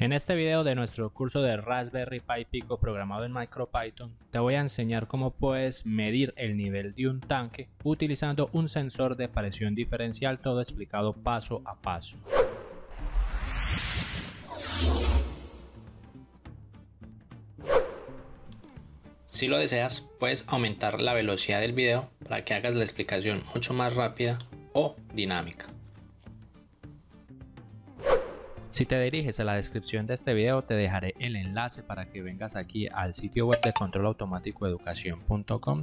En este video de nuestro curso de Raspberry Pi Pico programado en MicroPython, te voy a enseñar cómo puedes medir el nivel de un tanque utilizando un sensor de presión diferencial, todo explicado paso a paso. Si lo deseas, puedes aumentar la velocidad del video para que hagas la explicación mucho más rápida o dinámica. Si te diriges a la descripción de este video te dejaré el enlace para que vengas aquí al sitio web de control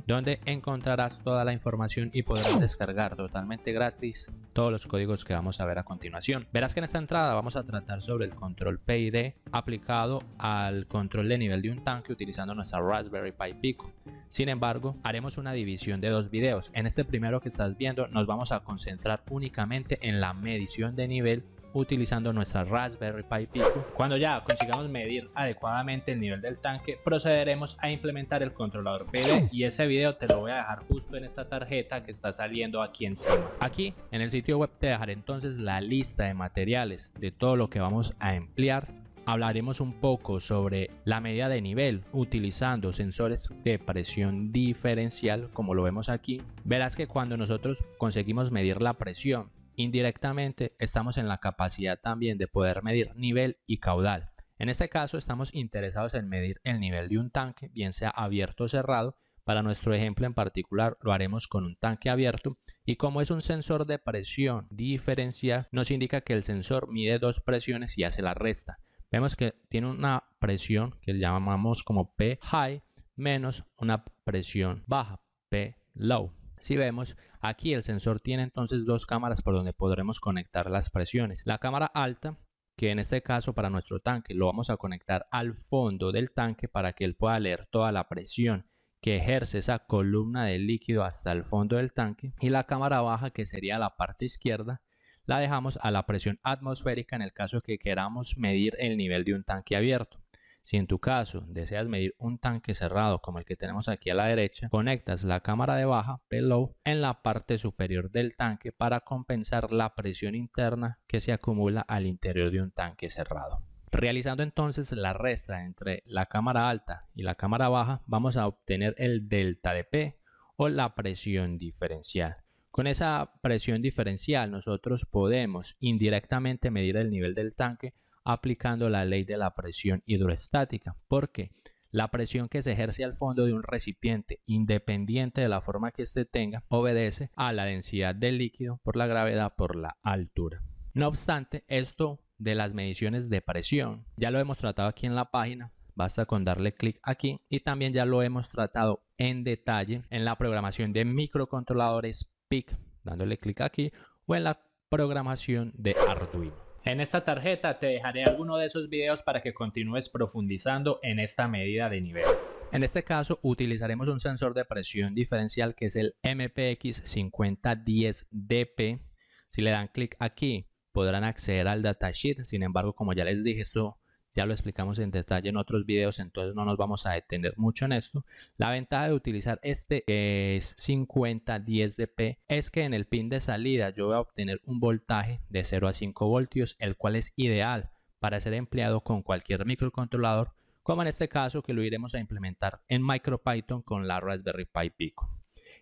donde encontrarás toda la información y podrás descargar totalmente gratis todos los códigos que vamos a ver a continuación. Verás que en esta entrada vamos a tratar sobre el control PID aplicado al control de nivel de un tanque utilizando nuestra Raspberry Pi Pico. Sin embargo, haremos una división de dos videos. En este primero que estás viendo nos vamos a concentrar únicamente en la medición de nivel utilizando nuestra Raspberry Pi Pico. Cuando ya consigamos medir adecuadamente el nivel del tanque, procederemos a implementar el controlador PD, y ese video te lo voy a dejar justo en esta tarjeta que está saliendo aquí encima. Aquí en el sitio web te dejaré entonces la lista de materiales de todo lo que vamos a emplear hablaremos un poco sobre la medida de nivel utilizando sensores de presión diferencial como lo vemos aquí verás que cuando nosotros conseguimos medir la presión Indirectamente, estamos en la capacidad también de poder medir nivel y caudal. En este caso, estamos interesados en medir el nivel de un tanque, bien sea abierto o cerrado. Para nuestro ejemplo en particular, lo haremos con un tanque abierto. Y como es un sensor de presión diferencial, nos indica que el sensor mide dos presiones y hace la resta. Vemos que tiene una presión que llamamos como P high menos una presión baja, P low. Si vemos, aquí el sensor tiene entonces dos cámaras por donde podremos conectar las presiones. La cámara alta, que en este caso para nuestro tanque lo vamos a conectar al fondo del tanque para que él pueda leer toda la presión que ejerce esa columna de líquido hasta el fondo del tanque. Y la cámara baja, que sería la parte izquierda, la dejamos a la presión atmosférica en el caso que queramos medir el nivel de un tanque abierto. Si en tu caso deseas medir un tanque cerrado como el que tenemos aquí a la derecha, conectas la cámara de baja, P-Low, en la parte superior del tanque para compensar la presión interna que se acumula al interior de un tanque cerrado. Realizando entonces la resta entre la cámara alta y la cámara baja, vamos a obtener el delta de P o la presión diferencial. Con esa presión diferencial nosotros podemos indirectamente medir el nivel del tanque aplicando la ley de la presión hidroestática, porque la presión que se ejerce al fondo de un recipiente, independiente de la forma que éste tenga, obedece a la densidad del líquido por la gravedad por la altura. No obstante, esto de las mediciones de presión, ya lo hemos tratado aquí en la página, basta con darle clic aquí y también ya lo hemos tratado en detalle en la programación de microcontroladores PIC, dándole clic aquí o en la programación de Arduino. En esta tarjeta te dejaré alguno de esos videos para que continúes profundizando en esta medida de nivel. En este caso utilizaremos un sensor de presión diferencial que es el MPX5010DP. Si le dan clic aquí podrán acceder al datasheet, sin embargo como ya les dije esto ya lo explicamos en detalle en otros videos, entonces no nos vamos a detener mucho en esto. La ventaja de utilizar este que es 50-10dp es que en el pin de salida yo voy a obtener un voltaje de 0 a 5 voltios, el cual es ideal para ser empleado con cualquier microcontrolador, como en este caso que lo iremos a implementar en MicroPython con la Raspberry Pi Pico.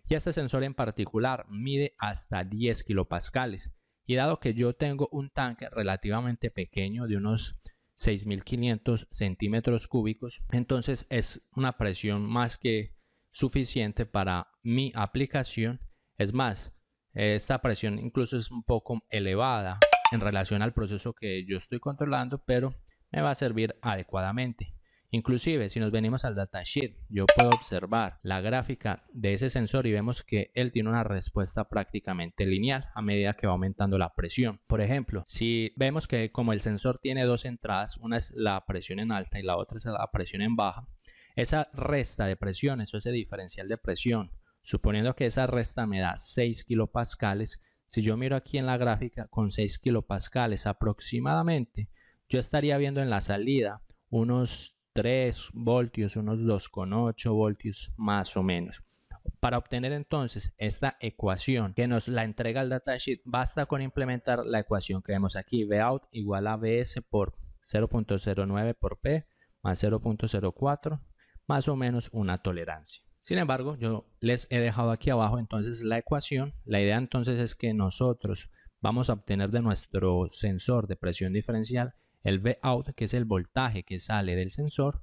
Y este sensor en particular mide hasta 10 kilopascales. Y dado que yo tengo un tanque relativamente pequeño de unos 6.500 centímetros cúbicos. Entonces es una presión más que suficiente para mi aplicación. Es más, esta presión incluso es un poco elevada en relación al proceso que yo estoy controlando, pero me va a servir adecuadamente. Inclusive, si nos venimos al datasheet, yo puedo observar la gráfica de ese sensor y vemos que él tiene una respuesta prácticamente lineal a medida que va aumentando la presión. Por ejemplo, si vemos que como el sensor tiene dos entradas, una es la presión en alta y la otra es la presión en baja, esa resta de presión, eso ese diferencial de presión, suponiendo que esa resta me da 6 kilopascales, si yo miro aquí en la gráfica con 6 kilopascales aproximadamente, yo estaría viendo en la salida unos 3 voltios, unos 2,8 voltios más o menos. Para obtener entonces esta ecuación que nos la entrega el datasheet, basta con implementar la ecuación que vemos aquí, Vout igual a Vs por 0.09 por P más 0.04, más o menos una tolerancia. Sin embargo, yo les he dejado aquí abajo entonces la ecuación. La idea entonces es que nosotros vamos a obtener de nuestro sensor de presión diferencial el Vout, que es el voltaje que sale del sensor,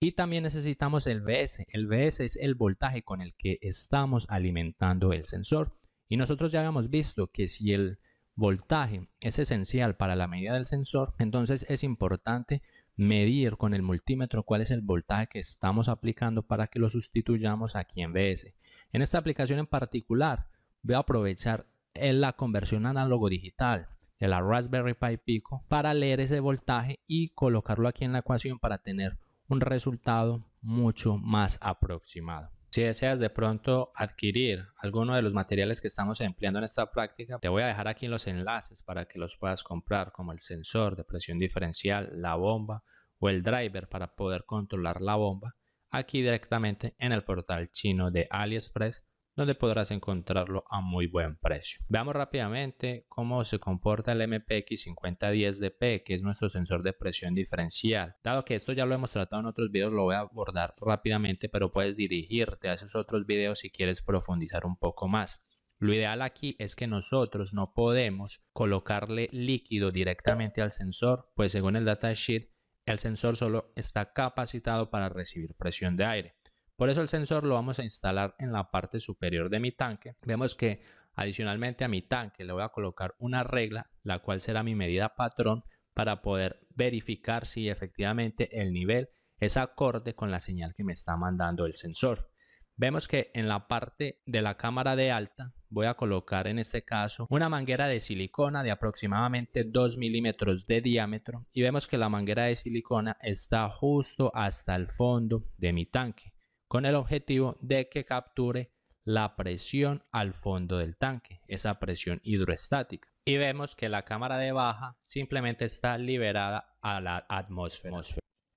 y también necesitamos el VS. El VS es el voltaje con el que estamos alimentando el sensor. Y nosotros ya habíamos visto que si el voltaje es esencial para la medida del sensor, entonces es importante medir con el multímetro cuál es el voltaje que estamos aplicando para que lo sustituyamos aquí en VS. En esta aplicación en particular voy a aprovechar la conversión análogo digital de la Raspberry Pi Pico para leer ese voltaje y colocarlo aquí en la ecuación para tener un resultado mucho más aproximado. Si deseas de pronto adquirir alguno de los materiales que estamos empleando en esta práctica, te voy a dejar aquí los enlaces para que los puedas comprar, como el sensor de presión diferencial, la bomba o el driver para poder controlar la bomba, aquí directamente en el portal chino de AliExpress donde podrás encontrarlo a muy buen precio. Veamos rápidamente cómo se comporta el MPX 5010DP, que es nuestro sensor de presión diferencial. Dado que esto ya lo hemos tratado en otros videos, lo voy a abordar rápidamente, pero puedes dirigirte a esos otros videos si quieres profundizar un poco más. Lo ideal aquí es que nosotros no podemos colocarle líquido directamente al sensor, pues según el datasheet, el sensor solo está capacitado para recibir presión de aire. Por eso el sensor lo vamos a instalar en la parte superior de mi tanque. Vemos que adicionalmente a mi tanque le voy a colocar una regla, la cual será mi medida patrón para poder verificar si efectivamente el nivel es acorde con la señal que me está mandando el sensor. Vemos que en la parte de la cámara de alta voy a colocar en este caso una manguera de silicona de aproximadamente 2 milímetros de diámetro y vemos que la manguera de silicona está justo hasta el fondo de mi tanque con el objetivo de que capture la presión al fondo del tanque, esa presión hidroestática. Y vemos que la cámara de baja simplemente está liberada a la atmósfera.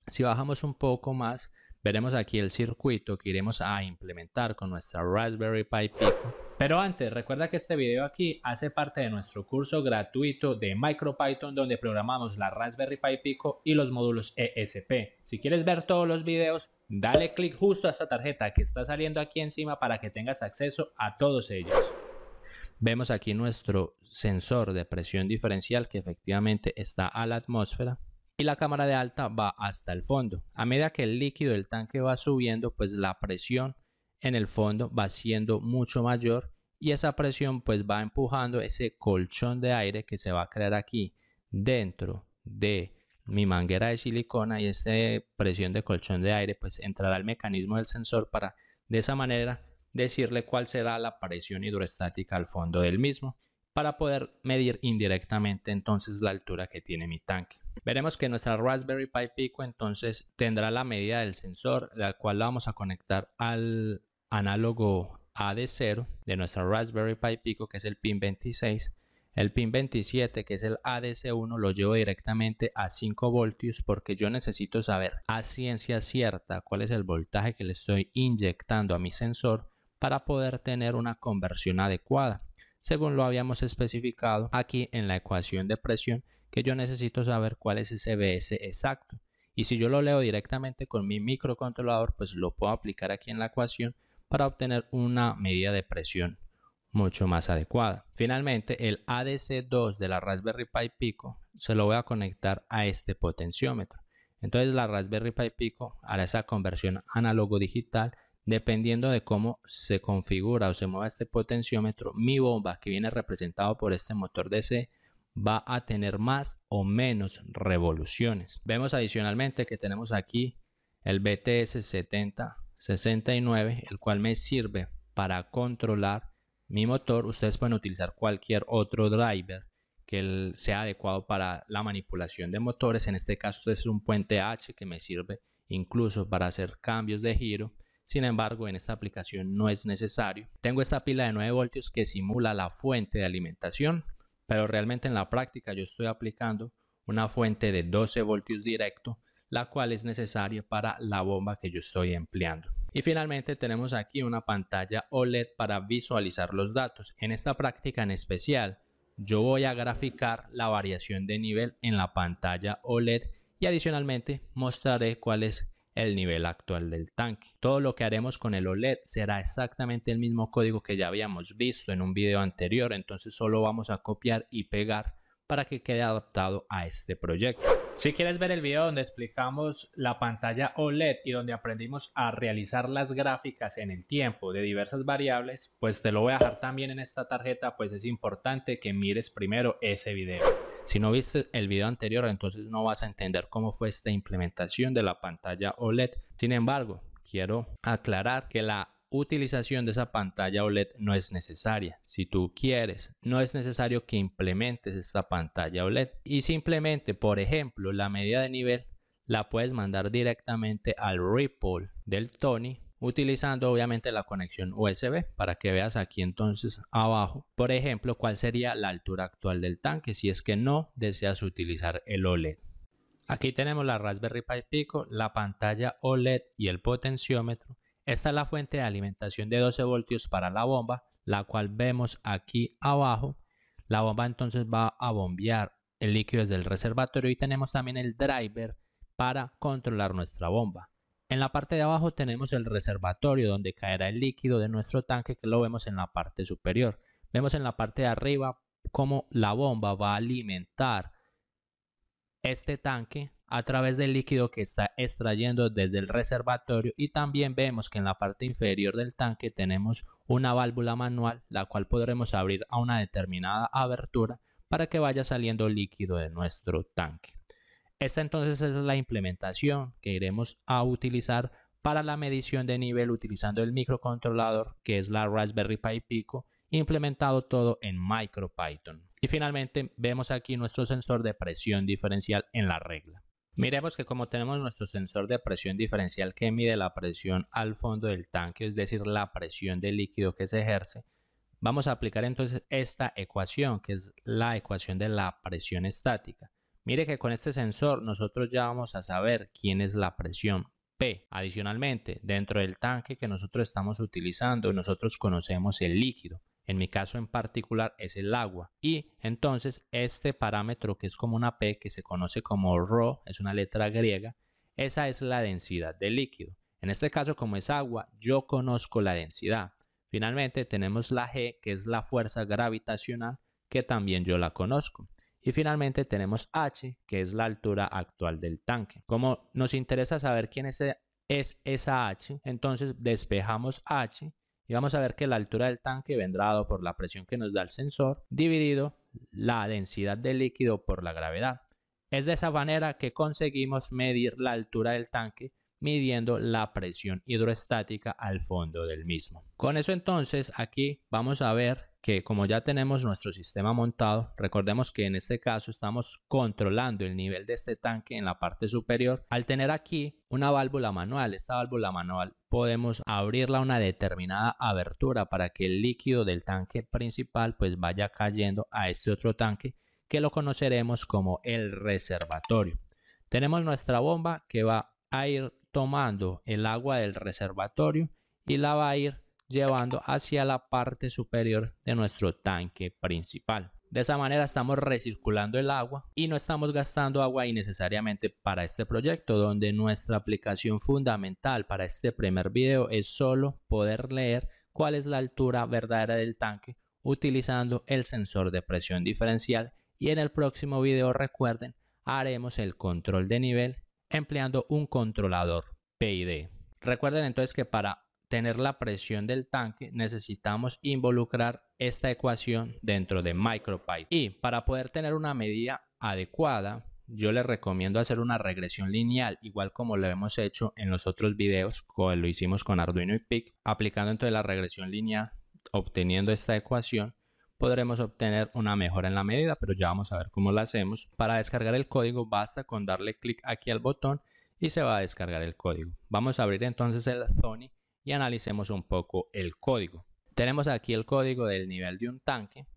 Si bajamos un poco más, Veremos aquí el circuito que iremos a implementar con nuestra Raspberry Pi Pico. Pero antes, recuerda que este video aquí hace parte de nuestro curso gratuito de MicroPython donde programamos la Raspberry Pi Pico y los módulos ESP. Si quieres ver todos los videos, dale clic justo a esta tarjeta que está saliendo aquí encima para que tengas acceso a todos ellos. Vemos aquí nuestro sensor de presión diferencial que efectivamente está a la atmósfera y la cámara de alta va hasta el fondo. A medida que el líquido del tanque va subiendo, pues la presión en el fondo va siendo mucho mayor y esa presión pues va empujando ese colchón de aire que se va a crear aquí dentro de mi manguera de silicona y esa presión de colchón de aire pues entrará al mecanismo del sensor para de esa manera decirle cuál será la presión hidrostática al fondo del mismo para poder medir indirectamente entonces la altura que tiene mi tanque. Veremos que nuestra Raspberry Pi Pico entonces tendrá la medida del sensor, la cual la vamos a conectar al análogo AD0 de nuestra Raspberry Pi Pico, que es el pin 26. El pin 27, que es el ADC1, lo llevo directamente a 5 voltios porque yo necesito saber a ciencia cierta cuál es el voltaje que le estoy inyectando a mi sensor para poder tener una conversión adecuada según lo habíamos especificado aquí en la ecuación de presión, que yo necesito saber cuál es ese BS exacto. Y si yo lo leo directamente con mi microcontrolador, pues lo puedo aplicar aquí en la ecuación para obtener una medida de presión mucho más adecuada. Finalmente, el ADC2 de la Raspberry Pi Pico se lo voy a conectar a este potenciómetro. Entonces la Raspberry Pi Pico hará esa conversión análogo digital Dependiendo de cómo se configura o se mueva este potenciómetro, mi bomba que viene representado por este motor DC va a tener más o menos revoluciones. Vemos adicionalmente que tenemos aquí el BTS 7069, el cual me sirve para controlar mi motor. Ustedes pueden utilizar cualquier otro driver que sea adecuado para la manipulación de motores. En este caso este es un puente H que me sirve incluso para hacer cambios de giro sin embargo, en esta aplicación no es necesario. Tengo esta pila de 9 voltios que simula la fuente de alimentación, pero realmente en la práctica yo estoy aplicando una fuente de 12 voltios directo, la cual es necesaria para la bomba que yo estoy empleando. Y finalmente tenemos aquí una pantalla OLED para visualizar los datos. En esta práctica en especial, yo voy a graficar la variación de nivel en la pantalla OLED y adicionalmente mostraré cuál es el nivel actual del tanque. Todo lo que haremos con el OLED será exactamente el mismo código que ya habíamos visto en un video anterior, entonces solo vamos a copiar y pegar para que quede adaptado a este proyecto. Si quieres ver el video donde explicamos la pantalla OLED y donde aprendimos a realizar las gráficas en el tiempo de diversas variables, pues te lo voy a dejar también en esta tarjeta, pues es importante que mires primero ese video. Si no viste el video anterior, entonces no vas a entender cómo fue esta implementación de la pantalla OLED. Sin embargo, quiero aclarar que la utilización de esa pantalla OLED no es necesaria. Si tú quieres, no es necesario que implementes esta pantalla OLED. Y simplemente, por ejemplo, la medida de nivel la puedes mandar directamente al Ripple del Tony utilizando obviamente la conexión USB para que veas aquí entonces abajo, por ejemplo, cuál sería la altura actual del tanque si es que no deseas utilizar el OLED. Aquí tenemos la Raspberry Pi Pico, la pantalla OLED y el potenciómetro. Esta es la fuente de alimentación de 12 voltios para la bomba, la cual vemos aquí abajo. La bomba entonces va a bombear el líquido desde el reservatorio y tenemos también el driver para controlar nuestra bomba. En la parte de abajo tenemos el reservatorio donde caerá el líquido de nuestro tanque que lo vemos en la parte superior. Vemos en la parte de arriba cómo la bomba va a alimentar este tanque a través del líquido que está extrayendo desde el reservatorio y también vemos que en la parte inferior del tanque tenemos una válvula manual la cual podremos abrir a una determinada abertura para que vaya saliendo líquido de nuestro tanque. Esta entonces es la implementación que iremos a utilizar para la medición de nivel utilizando el microcontrolador que es la Raspberry Pi Pico implementado todo en MicroPython. Y finalmente vemos aquí nuestro sensor de presión diferencial en la regla. Miremos que como tenemos nuestro sensor de presión diferencial que mide la presión al fondo del tanque, es decir, la presión del líquido que se ejerce, vamos a aplicar entonces esta ecuación, que es la ecuación de la presión estática. Mire que con este sensor nosotros ya vamos a saber quién es la presión. P. Adicionalmente, dentro del tanque que nosotros estamos utilizando, nosotros conocemos el líquido. En mi caso en particular es el agua. Y entonces este parámetro que es como una P que se conoce como rho es una letra griega, esa es la densidad del líquido. En este caso como es agua, yo conozco la densidad. Finalmente tenemos la G que es la fuerza gravitacional que también yo la conozco. Y finalmente tenemos h, que es la altura actual del tanque. Como nos interesa saber quién e, es, esa h, entonces despejamos h y vamos a ver que la altura del tanque vendrá dado por la presión que nos da el sensor dividido la densidad del líquido por la gravedad. Es de esa manera que conseguimos medir la altura del tanque midiendo la presión hidrostática al fondo del mismo. Con eso entonces aquí vamos a ver que como ya tenemos nuestro sistema montado, recordemos que en este caso estamos controlando el nivel de este tanque en la parte superior. Al tener aquí una válvula manual, esta válvula manual podemos abrirla a una determinada abertura para que el líquido del tanque principal pues vaya cayendo a este otro tanque que lo conoceremos como el reservatorio. Tenemos nuestra bomba que va a ir tomando el agua del reservatorio y la va a ir llevando hacia la parte superior de nuestro tanque principal. De esa manera estamos recirculando el agua y no estamos gastando agua innecesariamente para este proyecto donde nuestra aplicación fundamental para este primer video es solo poder leer cuál es la altura verdadera del tanque utilizando el sensor de presión diferencial y en el próximo video recuerden haremos el control de nivel empleando un controlador PID. Recuerden entonces que para tener la presión del tanque, necesitamos involucrar esta ecuación dentro de MicroPy. Y para poder tener una medida adecuada, yo les recomiendo hacer una regresión lineal, igual como lo hemos hecho en los otros videos, como lo hicimos con Arduino y PIC, aplicando entonces la regresión lineal, obteniendo esta ecuación, podremos obtener una mejora en la medida, pero ya vamos a ver cómo la hacemos. Para descargar el código basta con darle clic aquí al botón y se va a descargar el código. Vamos a abrir entonces el Sony y analicemos un poco el código. Tenemos aquí el código del nivel de un tanque.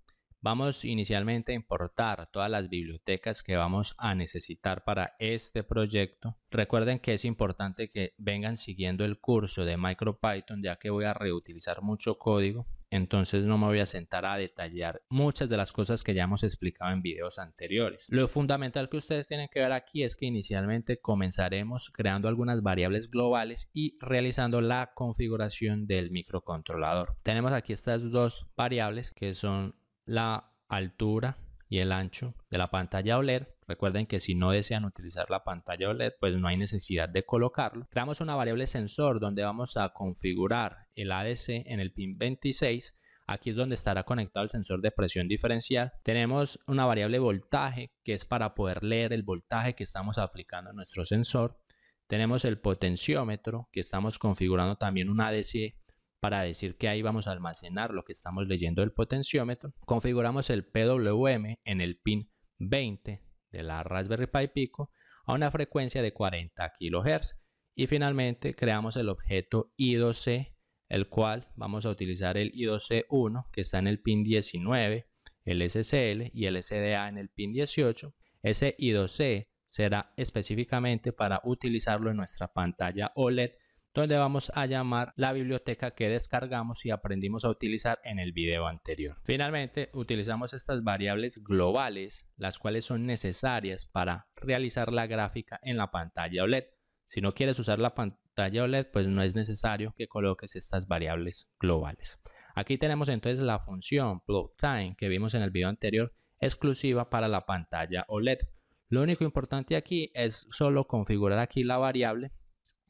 Vamos inicialmente a importar todas las bibliotecas que vamos a necesitar para este proyecto. Recuerden que es importante que vengan siguiendo el curso de MicroPython ya que voy a reutilizar mucho código entonces no me voy a sentar a detallar muchas de las cosas que ya hemos explicado en videos anteriores. Lo fundamental que ustedes tienen que ver aquí es que inicialmente comenzaremos creando algunas variables globales y realizando la configuración del microcontrolador. Tenemos aquí estas dos variables que son la altura y el ancho de la pantalla OLED Recuerden que si no desean utilizar la pantalla OLED, pues no hay necesidad de colocarlo. Creamos una variable sensor donde vamos a configurar el ADC en el pin 26 Aquí es donde estará conectado el sensor de presión diferencial. Tenemos una variable voltaje que es para poder leer el voltaje que estamos aplicando a nuestro sensor. Tenemos el potenciómetro que estamos configurando también un ADC para decir que ahí vamos a almacenar lo que estamos leyendo del potenciómetro. Configuramos el PWM en el pin 20 de la Raspberry Pi Pico a una frecuencia de 40 kHz. Y finalmente creamos el objeto I2C, el cual vamos a utilizar el I2C1 que está en el pin 19, el SCL y el SDA en el pin 18. Ese I2C será específicamente para utilizarlo en nuestra pantalla OLED donde vamos a llamar la biblioteca que descargamos y aprendimos a utilizar en el video anterior. Finalmente, utilizamos estas variables globales, las cuales son necesarias para realizar la gráfica en la pantalla OLED. Si no quieres usar la pantalla OLED, pues no es necesario que coloques estas variables globales. Aquí tenemos entonces la función plot time que vimos en el video anterior exclusiva para la pantalla OLED. Lo único importante aquí es solo configurar aquí la variable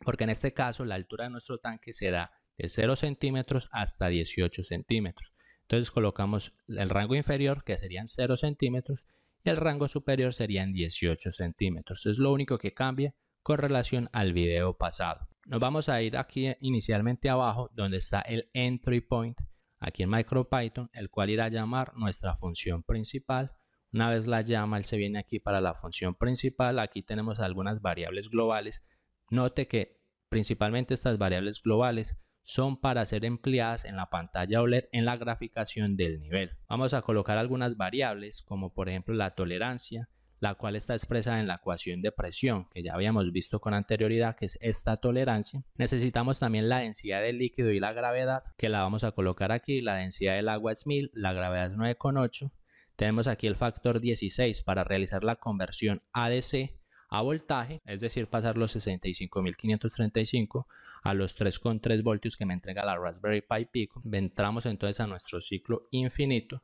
porque en este caso la altura de nuestro tanque será de 0 centímetros hasta 18 centímetros. Entonces colocamos el rango inferior que serían 0 centímetros y el rango superior serían 18 centímetros. Es lo único que cambia con relación al video pasado. Nos vamos a ir aquí eh, inicialmente abajo donde está el entry point aquí en MicroPython, el cual irá a llamar nuestra función principal. Una vez la llama, él se viene aquí para la función principal. Aquí tenemos algunas variables globales Note que principalmente estas variables globales son para ser empleadas en la pantalla OLED en la graficación del nivel. Vamos a colocar algunas variables como por ejemplo la tolerancia, la cual está expresada en la ecuación de presión que ya habíamos visto con anterioridad que es esta tolerancia. Necesitamos también la densidad del líquido y la gravedad que la vamos a colocar aquí. La densidad del agua es 1000, la gravedad es 9,8. Tenemos aquí el factor 16 para realizar la conversión ADC a voltaje, es decir, pasar los 65.535 a los 3,3 voltios que me entrega la Raspberry Pi Pico. Entramos entonces a nuestro ciclo infinito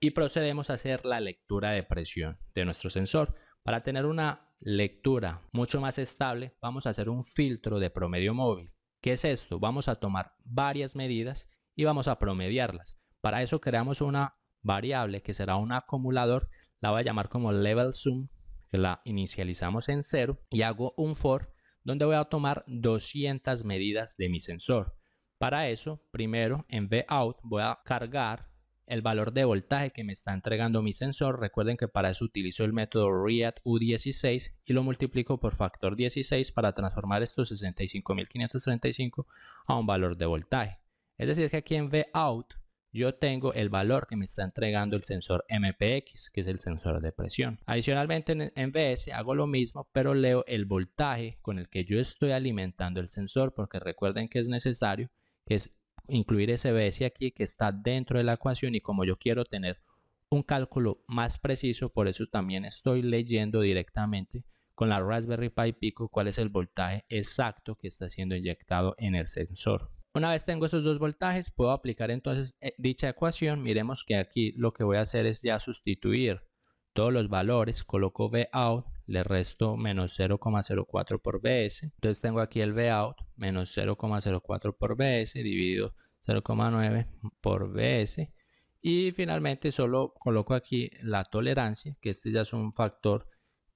y procedemos a hacer la lectura de presión de nuestro sensor. Para tener una lectura mucho más estable, vamos a hacer un filtro de promedio móvil. ¿Qué es esto? Vamos a tomar varias medidas y vamos a promediarlas. Para eso creamos una variable que será un acumulador, la voy a llamar como level Zoom que la inicializamos en 0 y hago un for donde voy a tomar 200 medidas de mi sensor. Para eso, primero en VOUT voy a cargar el valor de voltaje que me está entregando mi sensor. Recuerden que para eso utilizo el método READ U16 y lo multiplico por factor 16 para transformar estos 65.535 a un valor de voltaje. Es decir que aquí en VOUT yo tengo el valor que me está entregando el sensor MPX, que es el sensor de presión. Adicionalmente en VS hago lo mismo, pero leo el voltaje con el que yo estoy alimentando el sensor, porque recuerden que es necesario que es incluir ese VS aquí que está dentro de la ecuación y como yo quiero tener un cálculo más preciso, por eso también estoy leyendo directamente con la Raspberry Pi Pico cuál es el voltaje exacto que está siendo inyectado en el sensor. Una vez tengo esos dos voltajes, puedo aplicar entonces eh, dicha ecuación. Miremos que aquí lo que voy a hacer es ya sustituir todos los valores. Coloco Vout, le resto menos 0,04 por Vs. Entonces tengo aquí el Vout menos 0,04 por Vs dividido 0,9 por Vs. Y finalmente solo coloco aquí la tolerancia, que este ya es un factor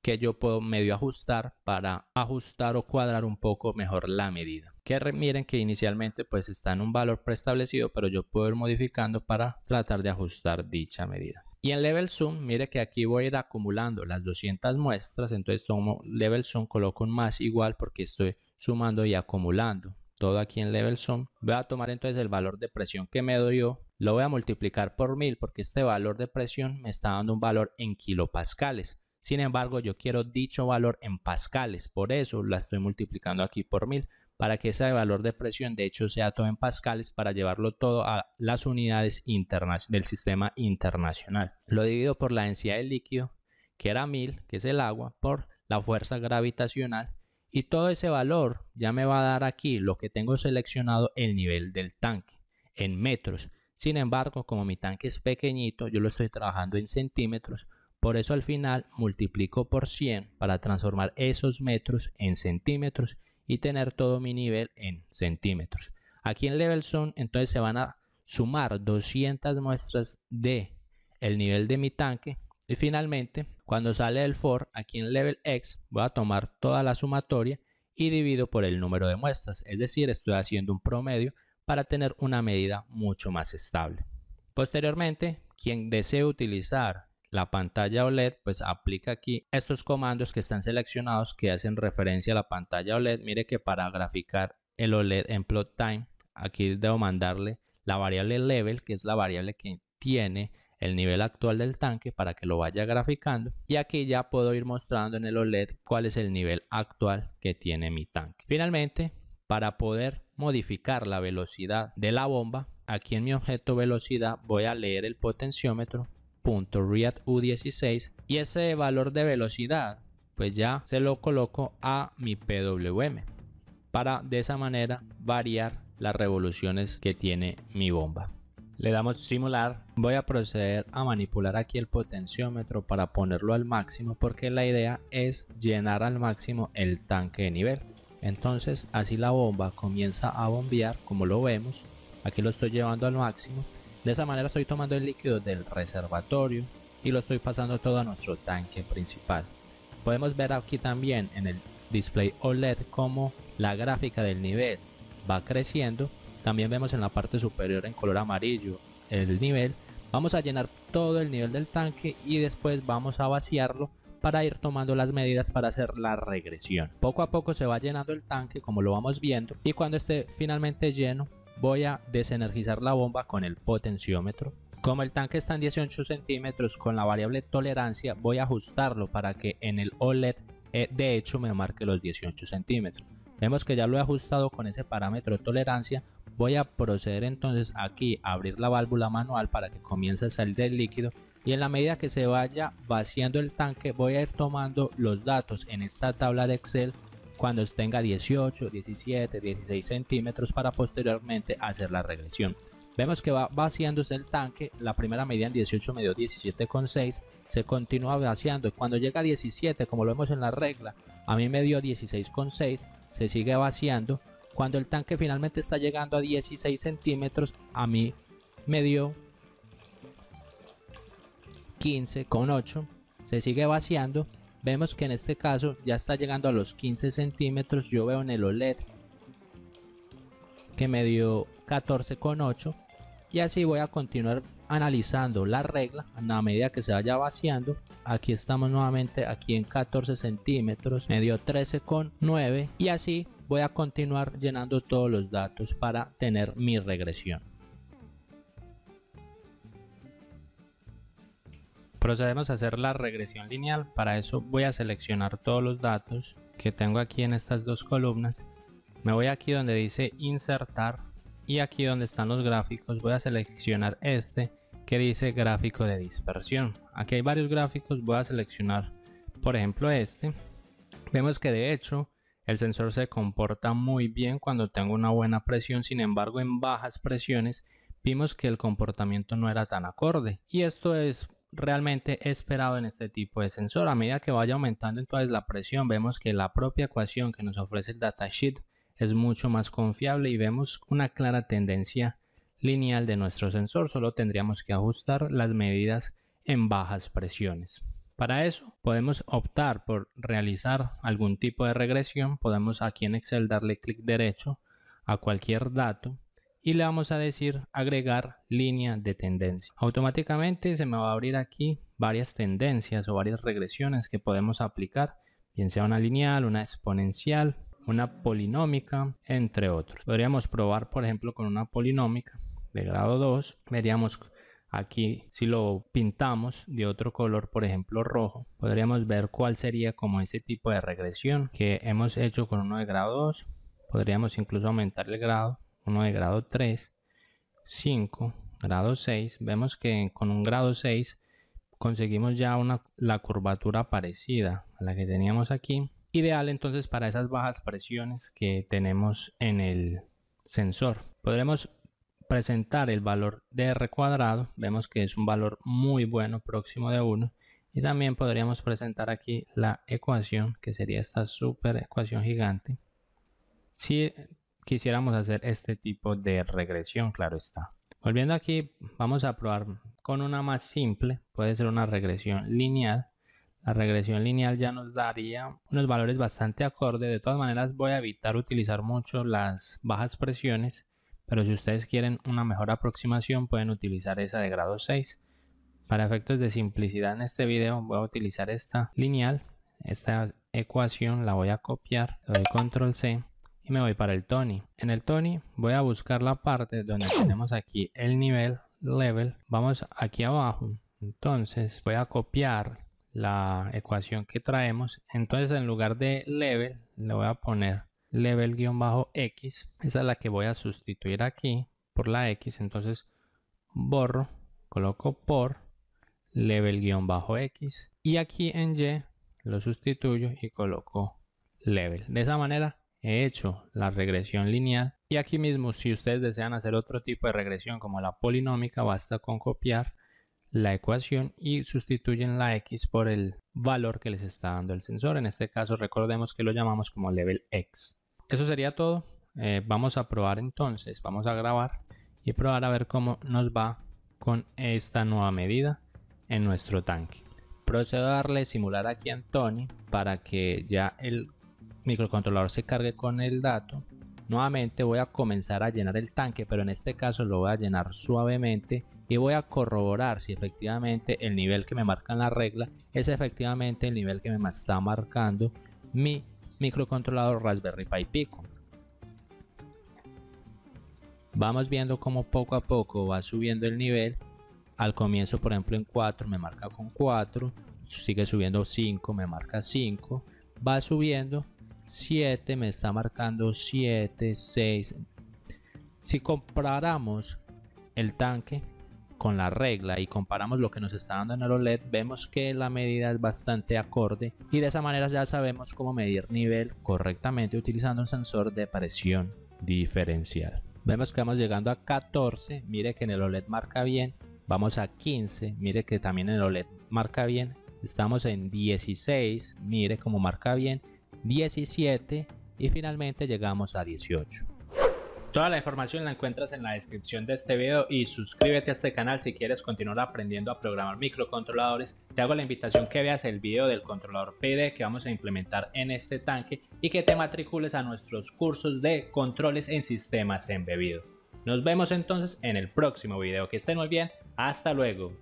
que yo puedo medio ajustar para ajustar o cuadrar un poco mejor la medida. Que miren que inicialmente pues está en un valor preestablecido, pero yo puedo ir modificando para tratar de ajustar dicha medida. Y en Level Zoom, mire que aquí voy a ir acumulando las 200 muestras, entonces tomo Level Zoom, coloco un más igual porque estoy sumando y acumulando todo aquí en Level Zoom. Voy a tomar entonces el valor de presión que me doy yo, lo voy a multiplicar por 1000 porque este valor de presión me está dando un valor en kilopascales. Sin embargo, yo quiero dicho valor en pascales, por eso la estoy multiplicando aquí por 1000 para que ese valor de presión de hecho sea todo en pascales para llevarlo todo a las unidades del sistema internacional. Lo divido por la densidad del líquido, que era 1000, que es el agua, por la fuerza gravitacional y todo ese valor ya me va a dar aquí lo que tengo seleccionado el nivel del tanque en metros. Sin embargo, como mi tanque es pequeñito, yo lo estoy trabajando en centímetros por eso al final multiplico por 100 para transformar esos metros en centímetros y tener todo mi nivel en centímetros. Aquí en Level Zone entonces se van a sumar 200 muestras de el nivel de mi tanque y finalmente cuando sale el for aquí en Level X voy a tomar toda la sumatoria y divido por el número de muestras, es decir, estoy haciendo un promedio para tener una medida mucho más estable. Posteriormente, quien desee utilizar la pantalla OLED, pues aplica aquí estos comandos que están seleccionados que hacen referencia a la pantalla OLED. Mire que para graficar el OLED en plot time, aquí debo mandarle la variable level, que es la variable que tiene el nivel actual del tanque para que lo vaya graficando y aquí ya puedo ir mostrando en el OLED cuál es el nivel actual que tiene mi tanque. Finalmente, para poder modificar la velocidad de la bomba, aquí en mi objeto velocidad voy a leer el potenciómetro u 16 y ese valor de velocidad pues ya se lo coloco a mi PWM para de esa manera variar las revoluciones que tiene mi bomba. Le damos simular. Voy a proceder a manipular aquí el potenciómetro para ponerlo al máximo porque la idea es llenar al máximo el tanque de nivel. Entonces así la bomba comienza a bombear como lo vemos. Aquí lo estoy llevando al máximo de esa manera estoy tomando el líquido del reservatorio y lo estoy pasando todo a nuestro tanque principal. Podemos ver aquí también en el display OLED como la gráfica del nivel va creciendo. También vemos en la parte superior en color amarillo el nivel. Vamos a llenar todo el nivel del tanque y después vamos a vaciarlo para ir tomando las medidas para hacer la regresión. Poco a poco se va llenando el tanque como lo vamos viendo y cuando esté finalmente lleno voy a desenergizar la bomba con el potenciómetro. Como el tanque está en 18 centímetros con la variable tolerancia voy a ajustarlo para que en el OLED eh, de hecho me marque los 18 centímetros. Vemos que ya lo he ajustado con ese parámetro tolerancia. Voy a proceder entonces aquí a abrir la válvula manual para que comience a salir el líquido y en la medida que se vaya vaciando el tanque voy a ir tomando los datos en esta tabla de Excel cuando tenga 18, 17, 16 centímetros para posteriormente hacer la regresión. Vemos que va vaciándose el tanque, la primera medida en 18 medio 17,6, se continúa vaciando cuando llega a 17, como lo vemos en la regla, a mí me dio 16,6, se sigue vaciando. Cuando el tanque finalmente está llegando a 16 centímetros, a mí me dio 15,8, se sigue vaciando Vemos que en este caso ya está llegando a los 15 centímetros. Yo veo en el OLED que me dio 14,8. Y así voy a continuar analizando la regla a medida que se vaya vaciando. Aquí estamos nuevamente aquí en 14 centímetros. Me dio 13,9. Y así voy a continuar llenando todos los datos para tener mi regresión. Procedemos a hacer la regresión lineal. Para eso voy a seleccionar todos los datos que tengo aquí en estas dos columnas. Me voy aquí donde dice insertar y aquí donde están los gráficos voy a seleccionar este que dice gráfico de dispersión. Aquí hay varios gráficos, voy a seleccionar por ejemplo este. Vemos que de hecho el sensor se comporta muy bien cuando tengo una buena presión, sin embargo en bajas presiones vimos que el comportamiento no era tan acorde. Y esto es realmente esperado en este tipo de sensor. A medida que vaya aumentando entonces la presión, vemos que la propia ecuación que nos ofrece el datasheet es mucho más confiable y vemos una clara tendencia lineal de nuestro sensor. Solo tendríamos que ajustar las medidas en bajas presiones. Para eso podemos optar por realizar algún tipo de regresión. Podemos aquí en Excel darle clic derecho a cualquier dato y le vamos a decir agregar línea de tendencia. Automáticamente se me va a abrir aquí varias tendencias o varias regresiones que podemos aplicar, bien sea una lineal, una exponencial, una polinómica, entre otros. Podríamos probar, por ejemplo, con una polinómica de grado 2, veríamos aquí si lo pintamos de otro color por ejemplo rojo podríamos ver cuál sería como ese tipo de regresión que hemos hecho con uno de grado 2 podríamos incluso aumentar el grado uno de grado 3, 5, grado 6, vemos que con un grado 6 conseguimos ya una, la curvatura parecida a la que teníamos aquí. Ideal entonces para esas bajas presiones que tenemos en el sensor. Podremos presentar el valor de R cuadrado, vemos que es un valor muy bueno, próximo de 1. Y también podríamos presentar aquí la ecuación, que sería esta super ecuación gigante. Si quisiéramos hacer este tipo de regresión, claro está. Volviendo aquí, vamos a probar con una más simple, puede ser una regresión lineal. La regresión lineal ya nos daría unos valores bastante acorde. De todas maneras, voy a evitar utilizar mucho las bajas presiones, pero si ustedes quieren una mejor aproximación, pueden utilizar esa de grado 6. Para efectos de simplicidad en este video, voy a utilizar esta lineal. Esta ecuación la voy a copiar, doy control C y me voy para el Tony. En el Tony voy a buscar la parte donde tenemos aquí el nivel level. Vamos aquí abajo. Entonces voy a copiar la ecuación que traemos. Entonces en lugar de level le voy a poner level-x. Esa es la que voy a sustituir aquí por la x. Entonces borro, coloco por level-x. Y aquí en y lo sustituyo y coloco level. De esa manera he hecho la regresión lineal y aquí mismo si ustedes desean hacer otro tipo de regresión como la polinómica basta con copiar la ecuación y sustituyen la x por el valor que les está dando el sensor en este caso recordemos que lo llamamos como level x eso sería todo eh, vamos a probar entonces vamos a grabar y probar a ver cómo nos va con esta nueva medida en nuestro tanque procedo a darle simular aquí a Tony para que ya el microcontrolador se cargue con el dato. Nuevamente voy a comenzar a llenar el tanque, pero en este caso lo voy a llenar suavemente y voy a corroborar si efectivamente el nivel que me marca en la regla es efectivamente el nivel que me está marcando mi microcontrolador Raspberry Pi Pico. Vamos viendo cómo poco a poco va subiendo el nivel. Al comienzo, por ejemplo, en 4 me marca con 4, sigue subiendo 5, me marca 5, va subiendo 7 me está marcando 7, 6. Si comparamos el tanque con la regla y comparamos lo que nos está dando en el OLED, vemos que la medida es bastante acorde y de esa manera ya sabemos cómo medir nivel correctamente utilizando un sensor de presión diferencial. Vemos que vamos llegando a 14, mire que en el OLED marca bien, vamos a 15, mire que también en el OLED marca bien, estamos en 16, mire cómo marca bien 17 y finalmente llegamos a 18. Toda la información la encuentras en la descripción de este video y suscríbete a este canal si quieres continuar aprendiendo a programar microcontroladores. Te hago la invitación que veas el video del controlador PD que vamos a implementar en este tanque y que te matricules a nuestros cursos de controles en sistemas embebidos. Nos vemos entonces en el próximo video. Que estén muy bien. Hasta luego.